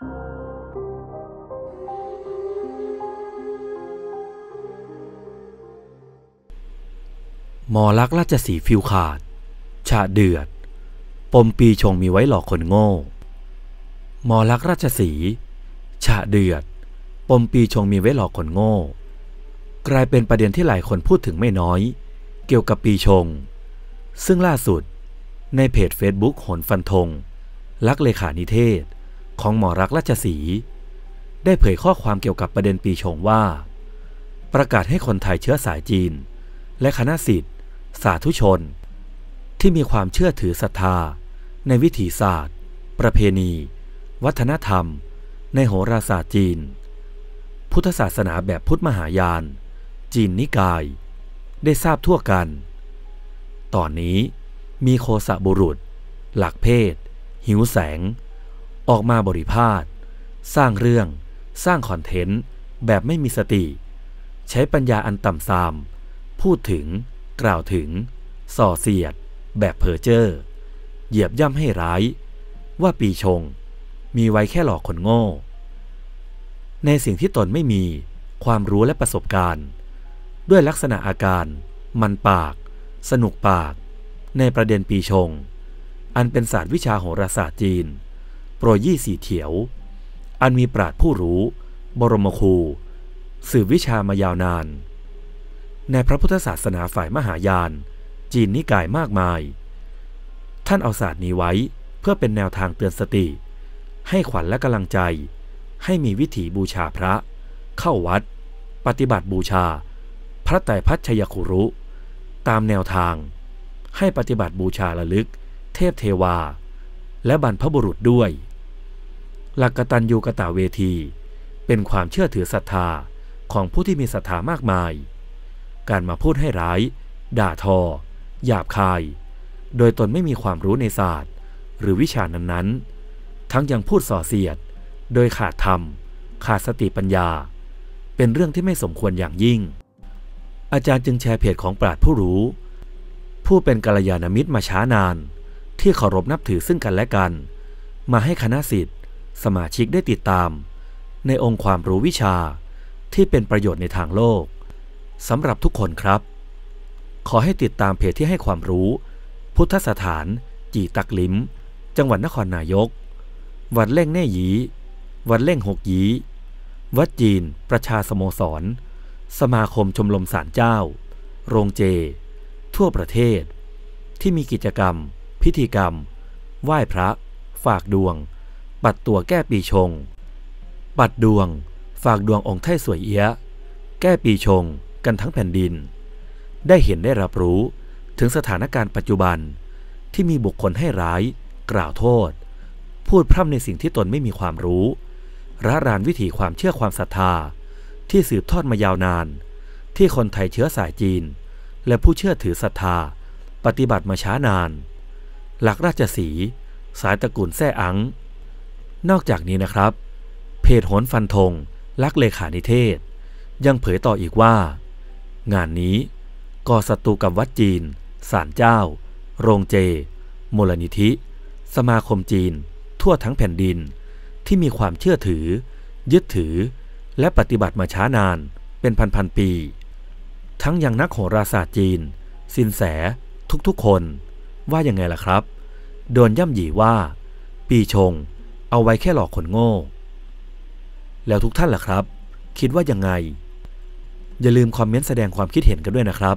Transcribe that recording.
หมอลักราชสีฟิวขาดชาเดือด ปมปีชงมีไว้หลอกคนโง่ หมอลักราชสีชาเดือด ปมปีชงมีไว้หลอกคนโง่ กลายเป็นประเด็นที่หลายคนพูดถึงไม่น้อย เกี่ยวกับปีชง ซึ่งล่าสุดในเพจ Facebook หนฟันธงลักเลขานิเทศของหมอรักราชสี ได้เผยข้อความเกี่ยวกับประเด็นปีชงว่า ประกาศให้คนไทยเชื้อสายจีน และคณะสิทธิ์ สาธุชน ที่มีความเชื่อถือศรัทธา ในวิถีศาสตร์ ประเพณี วัฒนธรรม ในโหราศาสตร์จีน พุทธศาสนาแบบพุทธมหายาน จีนนิกาย ได้ทราบทั่วกัน ตอนนี้มีโคสะบุรุษ หลักเพศ หิวแสงออกมาบริพาทสร้างเรื่องสร้างคอนเทนต์ แบบไม่มีสติ ใช้ปัญญาอันต่ำทราม พูดถึง กล่าวถึง ส่อเสียด แบบเพอเจอร์เหยียบย่ำให้ร้าย ว่าปีชง มีไว้แค่หลอกคนโง่ ในสิ่งที่ตนไม่มีความรู้และประสบการณ์ ด้วยลักษณะอาการมันปาก สนุกปาก ในประเด็นปีชง อันเป็นศาสตร์วิชาโหราศาสตร์จีนโปรยี่สีเขียว อันมีปราดผู้รู้ บรมครูสืบวิชามายาวนาน ในพระพุทธศาสนาฝ่ายมหายาน จีนนิกายมากมาย ท่านเอาศาสตร์นี้ไว้เพื่อเป็นแนวทางเตือนสติ ให้ขวัญและกำลังใจ ให้มีวิถีบูชาพระ เข้าวัด ปฏิบัติบูชา พระไตรพัชยคุรุตามแนวทาง ให้ปฏิบัติบูชาระลึก เทพเทวา และบรรพบุรุษด้วยหลักกตัญญูกะตะเวที เป็นความเชื่อถือศรัทธาของผู้ที่มีศรัทธามากมาย การมาพูดให้ร้าย ด่าทอ หยาบคาย โดยตนไม่มีความรู้ในศาสตร์ หรือวิชานั้นๆ ทั้งยังพูดส่อเสียด โดยขาดธรรม ขาดสติปัญญา เป็นเรื่องที่ไม่สมควรอย่างยิ่ง อาจารย์จึงแชร์เพจของปรา์ผู้รู้ ผู้เป็นกัลยาณมิตรมาช้านาน ที่เคารพนับถือซึ่งกันและกัน มาให้คณะสิทธิสมาชิกได้ติดตาม ในองค์ความรู้วิชา ที่เป็นประโยชน์ในทางโลกสำหรับทุกคนครับ ขอให้ติดตามเพจที่ให้ความรู้ พุทธสถาน จีตักลิม จังหวัดนครนายก วัดเล่งแน่ยีวัดเล่งหกยีวัดจีน ประชาสโมสร สมาคมชมรมสารเจ้า โรงเจ ทั่วประเทศ ที่มีกิจกรรม พิธีกรรม ไหว้พระ ฝากดวงปัดตัวแก้ปีชง ปัดดวง ฝากดวงองค์ไทยสวยเอี้ย แก้ปีชงกันทั้งแผ่นดิน ได้เห็นได้รับรู้ถึงสถานการณ์ปัจจุบันที่มีบุคคลให้ร้าย กล่าวโทษ พูดพร่ำในสิ่งที่ตนไม่มีความรู้ระรานวิถีความเชื่อความศรัทธา ที่สืบทอดมายาวนาน ที่คนไทยเชื้อสายจีน และผู้เชื่อถือศรัทธา ปฏิบัติมาช้านาน หลักราชสี สายตระกูลแท่อังนอกจากนี้นะครับ เพจโหนฟันธงลักเลขานิเทศ ยังเผยต่ออีกว่า งานนี้ก่อศัตรูกับวัดจีนศาลเจ้า โรงเจมูลนิธิสมาคมจีน ทั่วทั้งแผ่นดินที่มีความเชื่อถือ ยึดถือ และปฏิบัติมาช้านานเป็นพันๆปี ทั้งยังนักโหราศาสตร์จีน สินแสทุกๆคน ว่ายังไงล่ะครับ โดนย่ำหยีว่า ปีชงเอาไว้แค่หลอกคนโง่ แล้วทุกท่านล่ะครับ คิดว่ายังไง อย่าลืมคอมเมนต์แสดงความคิดเห็นกันด้วยนะครับ